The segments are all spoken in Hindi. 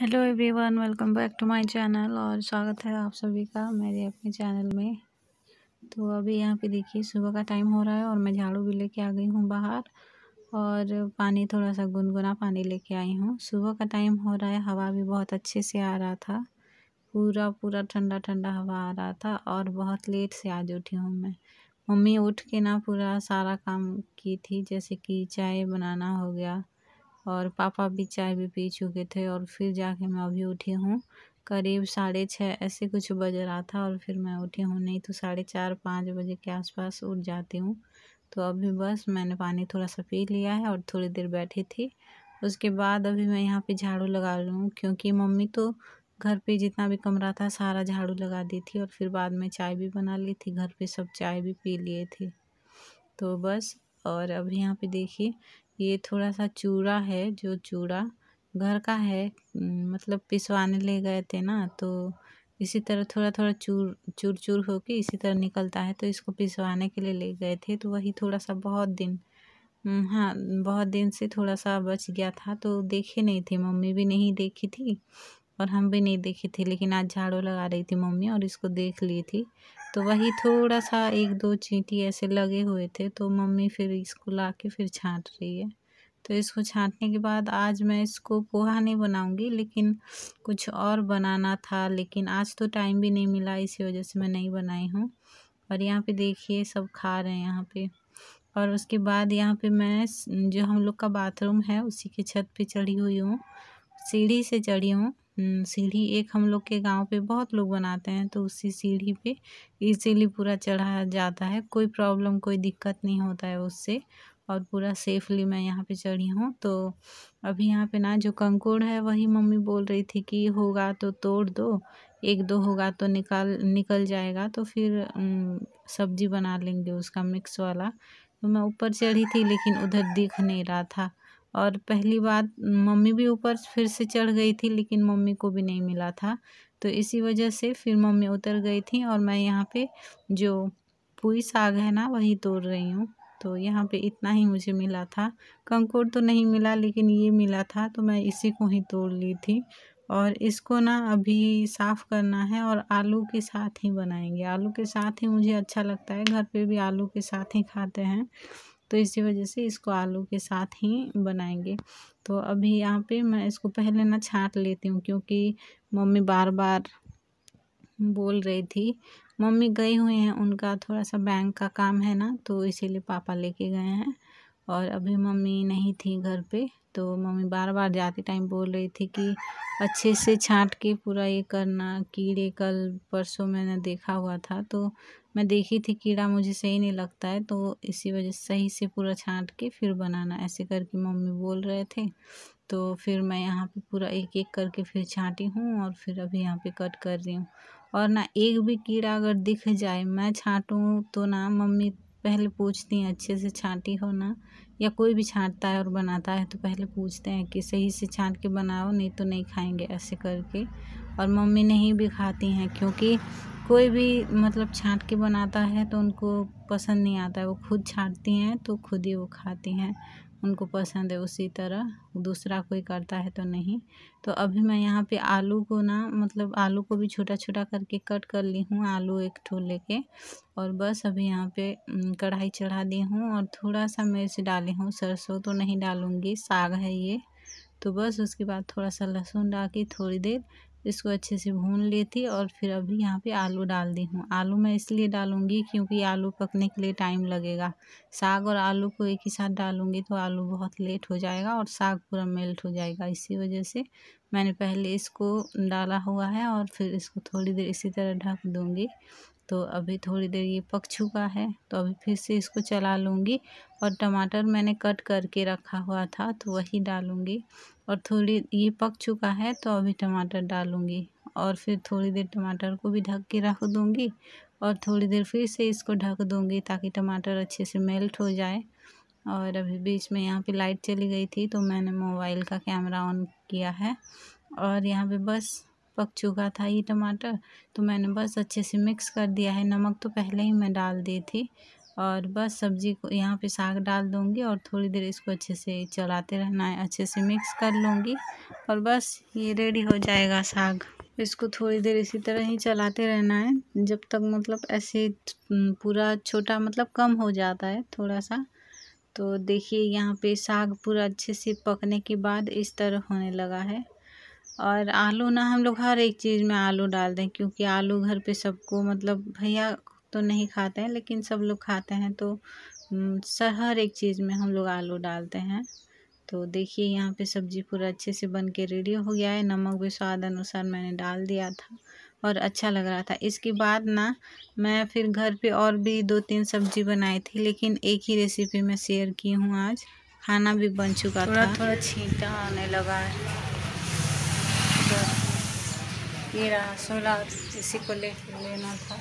hello everyone welcome back to my channel और स्वागत है आप सभी का मेरे अपने चैनल में तो अभी यहाँ पे देखिए सुबह का टाइम हो रहा है और मैं झाड़ू भी लेके आ गई हूँ बाहर और पानी थोड़ा सा गुनगुना पानी लेके आई हूँ सुबह का टाइम हो रहा है हवा भी बहुत अच्छे से आ रहा था पूरा पूरा ठंडा ठंडा हवा आ रहा था और बहुत लेट से आज उठी हूँ मैं मम्मी उठ के ना पूरा सारा काम की थी जैसे कि चाय बनाना हो गया और पापा भी चाय भी पी चुके थे और फिर जाके मैं अभी उठी हूँ करीब साढ़े छः ऐसे कुछ बज रहा था और फिर मैं उठी हूँ नहीं तो साढ़े चार पाँच बजे के आसपास उठ जाती हूँ तो अभी बस मैंने पानी थोड़ा सा पी लिया है और थोड़ी देर बैठी थी उसके बाद अभी मैं यहाँ पे झाड़ू लगा रही हूँ क्योंकि मम्मी तो घर पे जितना भी कमरा था सारा झाड़ू लगा दी थी और फिर बाद में चाय भी बना ली थी घर पे सब चाय भी पी लिए थे तो बस और अभी यहाँ पे देखिए ये थोड़ा सा चूड़ा है जो चूड़ा घर का है मतलब पिसवाने ले गए थे ना तो इसी तरह थोड़ा थोड़ा चूर चूर चूर होके इसी तरह निकलता है तो इसको पिसवाने के लिए ले गए थे तो वही थोड़ा सा बहुत दिन हाँ बहुत दिन से थोड़ा सा बच गया था तो देखे नहीं थे मम्मी भी नहीं देखी थी और हम भी नहीं देखे थे लेकिन आज झाड़ू लगा रही थी मम्मी और इसको देख ली थी तो वही थोड़ा सा एक दो चींटी ऐसे लगे हुए थे तो मम्मी फिर इसको ला के फिर छाँट रही है तो इसको छाँटने के बाद आज मैं इसको पोहा नहीं बनाऊंगी लेकिन कुछ और बनाना था लेकिन आज तो टाइम भी नहीं मिला इसी वजह से मैं नहीं बनाई हूँ और यहाँ पे देखिए सब खा रहे हैं यहाँ पे और उसके बाद यहाँ पे मैं जो हम लोग का बाथरूम है उसी के छत पे चढ़ी हुई हूँ सीढ़ी से चढ़ी हूँ सीढ़ी एक हम लोग के गांव पे बहुत लोग बनाते हैं तो उसी सीढ़ी पे इजीली पूरा चढ़ा जाता है कोई प्रॉब्लम कोई दिक्कत नहीं होता है उससे और पूरा सेफली मैं यहाँ पे चढ़ी हूँ तो अभी यहाँ पे ना जो कंकोड़ है वही मम्मी बोल रही थी कि होगा तो तोड़ दो एक दो होगा तो निकाल निकल जाएगा तो फिर सब्जी बना लेंगे उसका मिक्स वाला तो मैं ऊपर चढ़ी थी लेकिन उधर दिख नहीं रहा था और पहली बात मम्मी भी ऊपर फिर से चढ़ गई थी लेकिन मम्मी को भी नहीं मिला था तो इसी वजह से फिर मम्मी उतर गई थी और मैं यहाँ पे जो पूरी साग है ना वही तोड़ रही हूँ तो यहाँ पे इतना ही मुझे मिला था कंकोर तो नहीं मिला लेकिन ये मिला था तो मैं इसी को ही तोड़ ली थी और इसको ना अभी साफ़ करना है और आलू के साथ ही बनाएंगे आलू के साथ ही मुझे अच्छा लगता है घर पे भी आलू के साथ ही खाते हैं तो इसी वजह से इसको आलू के साथ ही बनाएंगे तो अभी यहाँ पे मैं इसको पहले ना छाट लेती हूँ क्योंकि मम्मी बार बार बोल रही थी मम्मी गए हुए हैं उनका थोड़ा सा बैंक का काम है ना तो इसीलिए पापा लेके गए हैं और अभी मम्मी नहीं थी घर पे तो मम्मी बार बार जाते टाइम बोल रही थी कि अच्छे से छाँट के पूरा ये करना कीड़े कल परसों मैंने देखा हुआ था तो मैं देखी थी कीड़ा मुझे सही नहीं लगता है तो इसी वजह से सही से पूरा छाँट के फिर बनाना ऐसे करके मम्मी बोल रहे थे तो फिर मैं यहाँ पे पूरा एक एक करके फिर छाँटी हूँ और फिर अभी यहाँ पे कट कर रही हूँ और ना एक भी कीड़ा अगर दिख जाए मैं छाँटूँ तो ना मम्मी पहले पूछती हैं अच्छे से छाँटी हो ना या कोई भी छाटता है और बनाता है तो पहले पूछते हैं कि सही से छाट के बनाओ नहीं तो नहीं खाएंगे ऐसे करके और मम्मी नहीं भी खाती हैं क्योंकि कोई भी मतलब छाट के बनाता है तो उनको पसंद नहीं आता है वो खुद छाटती हैं तो खुद ही वो खाती हैं उनको पसंद है उसी तरह दूसरा कोई करता है तो नहीं तो अभी मैं यहाँ पे आलू को ना मतलब आलू को भी छोटा छोटा करके कट कर ली हूँ आलू एक ठो लेके और बस अभी यहाँ पे कढ़ाई चढ़ा दी हूँ और थोड़ा सा मिर्च डाली हूँ सरसों तो नहीं डालूँगी साग है ये तो बस उसके बाद थोड़ा सा लहसुन डाल के थोड़ी देर इसको अच्छे से भून ली थी और फिर अभी यहाँ पे आलू डाल दी हूँ आलू मैं इसलिए डालूँगी क्योंकि आलू पकने के लिए टाइम लगेगा साग और आलू को एक ही साथ डालूँगी तो आलू बहुत लेट हो जाएगा और साग पूरा मेल्ट हो जाएगा इसी वजह से मैंने पहले इसको डाला हुआ है और फिर इसको थोड़ी देर इसी तरह ढक दूँगी तो अभी थोड़ी देर ये पक चुका है तो अभी फिर से इसको चला लूँगी और टमाटर मैंने कट करके रखा हुआ था तो वही डालूँगी और थोड़ी ये पक चुका है तो अभी टमाटर डालूँगी और फिर थोड़ी देर टमाटर को भी ढक के रख दूँगी और थोड़ी देर फिर से इसको ढक दूँगी ताकि टमाटर अच्छे से मेल्ट हो जाए और अभी बीच में यहाँ पे लाइट चली गई थी तो मैंने मोबाइल का कैमरा ऑन किया है और यहाँ पे बस पक चुका था ये टमाटर तो मैंने बस अच्छे से मिक्स कर दिया है नमक तो पहले ही मैं डाल दी थी और बस सब्ज़ी को यहाँ पे साग डाल दूँगी और थोड़ी देर इसको अच्छे से चलाते रहना है अच्छे से मिक्स कर लूँगी और बस ये रेडी हो जाएगा साग इसको थोड़ी देर इसी तरह ही चलाते रहना है जब तक मतलब ऐसे पूरा छोटा मतलब कम हो जाता है थोड़ा सा तो देखिए यहाँ पे साग पूरा अच्छे से पकने के बाद इस तरह होने लगा है और आलू ना हम लोग हर एक चीज़ में आलू डाल दें क्योंकि आलू घर पे सबको मतलब भैया तो नहीं खाते हैं लेकिन सब लोग खाते हैं तो हर एक चीज़ में हम लोग आलू डालते हैं तो देखिए यहाँ पे सब्ज़ी पूरा अच्छे से बन के रेडी हो गया है नमक भी स्वाद अनुसार मैंने डाल दिया था और अच्छा लग रहा था इसके बाद ना मैं फिर घर पे और भी दो तीन सब्जी बनाई थी लेकिन एक ही रेसिपी मैं शेयर की हूँ आज खाना भी बन चुका थोड़ा था थोड़ा छींटा आने लगा है ये रहा सोलह इसी को ले लेना था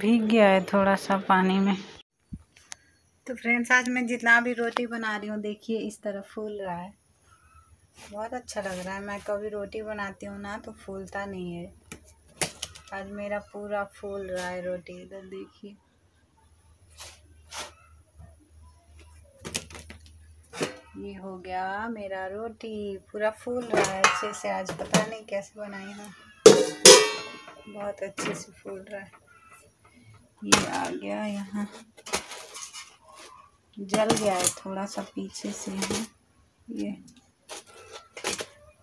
भीग गया है थोड़ा सा पानी में तो फ्रेंड्स आज मैं जितना भी रोटी बना रही हूँ देखिए इस तरह फूल रहा है बहुत अच्छा लग रहा है मैं कभी रोटी बनाती हूँ ना तो फूलता नहीं है आज मेरा पूरा फूल रहा है रोटी इधर तो देखिए ये हो गया मेरा रोटी पूरा फूल रहा है अच्छे से आज पता नहीं कैसे बनाई हूँ बहुत अच्छे से फूल रहा है ये आ गया यहाँ जल गया है थोड़ा सा पीछे से है ये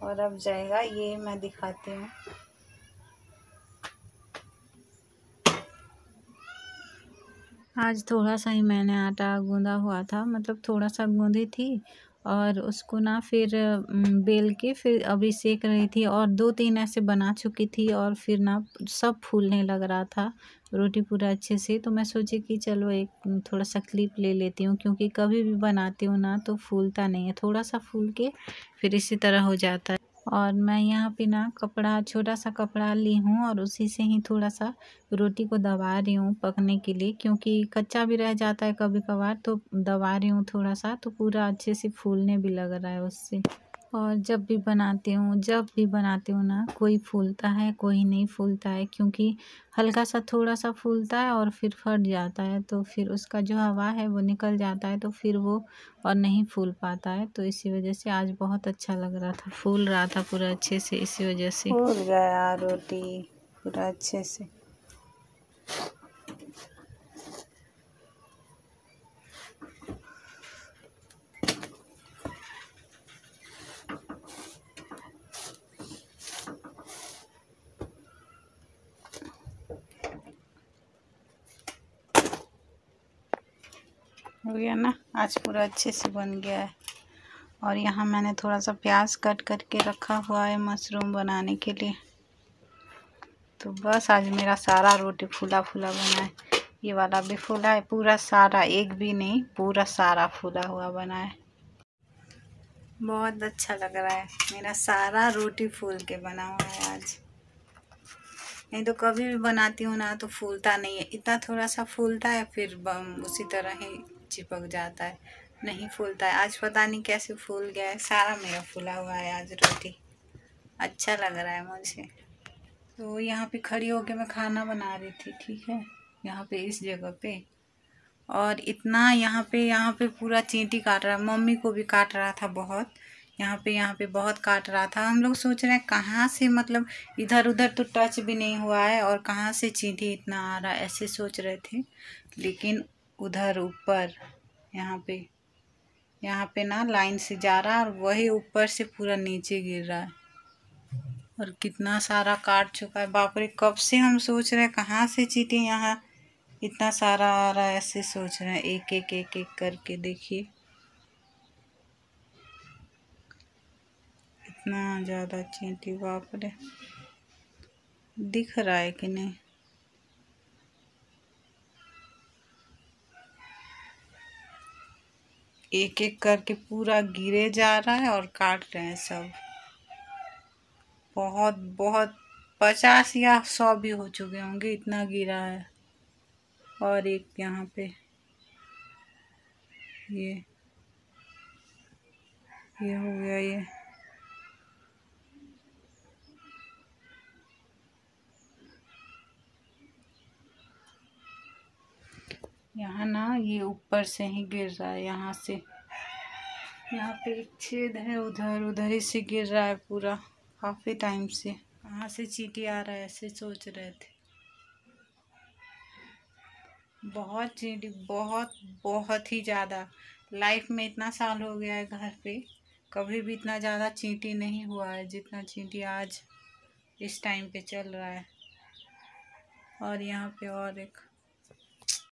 और अब जाएगा ये मैं दिखाती हूँ आज थोड़ा सा ही मैंने आटा गूंदा हुआ था मतलब थोड़ा सा गूंदी थी और उसको ना फिर बेल के फिर अभी सेक रही थी और दो तीन ऐसे बना चुकी थी और फिर ना सब फूलने लग रहा था रोटी पूरा अच्छे से तो मैं सोची कि चलो एक थोड़ा सा क्लिप ले लेती हूँ क्योंकि कभी भी बनाती हूँ ना तो फूलता नहीं है थोड़ा सा फूल के फिर इसी तरह हो जाता है और मैं यहाँ पे ना कपड़ा छोटा सा कपड़ा ली हूँ और उसी से ही थोड़ा सा रोटी को दबा रही हूँ पकने के लिए क्योंकि कच्चा भी रह जाता है कभी कभार तो दबा रही हूँ थोड़ा सा तो पूरा अच्छे से फूलने भी लग रहा है उससे और जब भी बनाती हूँ जब भी बनाती हूँ ना कोई फूलता है कोई नहीं फूलता है क्योंकि हल्का सा थोड़ा सा फूलता है और फिर फट जाता है तो फिर उसका जो हवा है वो निकल जाता है तो फिर वो और नहीं फूल पाता है तो इसी वजह से आज बहुत अच्छा लग रहा था फूल रहा था पूरा अच्छे से इसी वजह से फूल गया रोटी पूरा अच्छे से हो गया ना आज पूरा अच्छे से बन गया है और यहाँ मैंने थोड़ा सा प्याज कट करके रखा हुआ है मशरूम बनाने के लिए तो बस आज मेरा सारा रोटी फूला फूला बना है ये वाला भी फूला है पूरा सारा एक भी नहीं पूरा सारा फूला हुआ बना है बहुत अच्छा लग रहा है मेरा सारा रोटी फूल के बना हुआ है आज नहीं तो कभी भी बनाती हूँ ना तो फूलता नहीं है इतना थोड़ा सा फूलता है फिर उसी तरह ही चिपक जाता है नहीं फूलता है आज पता नहीं कैसे फूल गया है सारा मेरा फूला हुआ है आज रोटी अच्छा लग रहा है मुझे तो यहाँ पे खड़ी होके मैं खाना बना रही थी ठीक है यहाँ पे इस जगह पे और इतना यहाँ पे यहाँ पे पूरा चींटी काट रहा मम्मी को भी काट रहा था बहुत यहाँ पे यहाँ पे बहुत काट रहा था हम लोग सोच रहे हैं कहाँ से मतलब इधर उधर तो टच भी नहीं हुआ है और कहाँ से चींटी इतना आ रहा ऐसे सोच रहे थे लेकिन उधर ऊपर यहाँ पे यहाँ पे ना लाइन से जा रहा है और वही ऊपर से पूरा नीचे गिर रहा है और कितना सारा काट चुका है बाप रे कब से हम सोच रहे हैं कहाँ से चीटी यहाँ इतना सारा आ रहा है ऐसे सोच रहे हैं एक एक एक एक करके देखिए इतना ज़्यादा चीटी बाप रे दिख रहा है कि नहीं एक एक करके पूरा गिरे जा रहा है और काट रहे हैं सब बहुत बहुत पचास या सौ भी हो चुके होंगे इतना गिरा है और एक यहाँ पे ये ये हो गया ये यहाँ ना ये ऊपर से ही गिर रहा है यहाँ से यहाँ पे एक छेद है उधर उधर ही से गिर रहा है पूरा काफ़ी टाइम से कहाँ से चीटी आ रहा है ऐसे सोच रहे थे बहुत चीटी बहुत बहुत ही ज़्यादा लाइफ में इतना साल हो गया है घर पे कभी भी इतना ज़्यादा चींटी नहीं हुआ है जितना चींटी आज इस टाइम पे चल रहा है और यहाँ पे और एक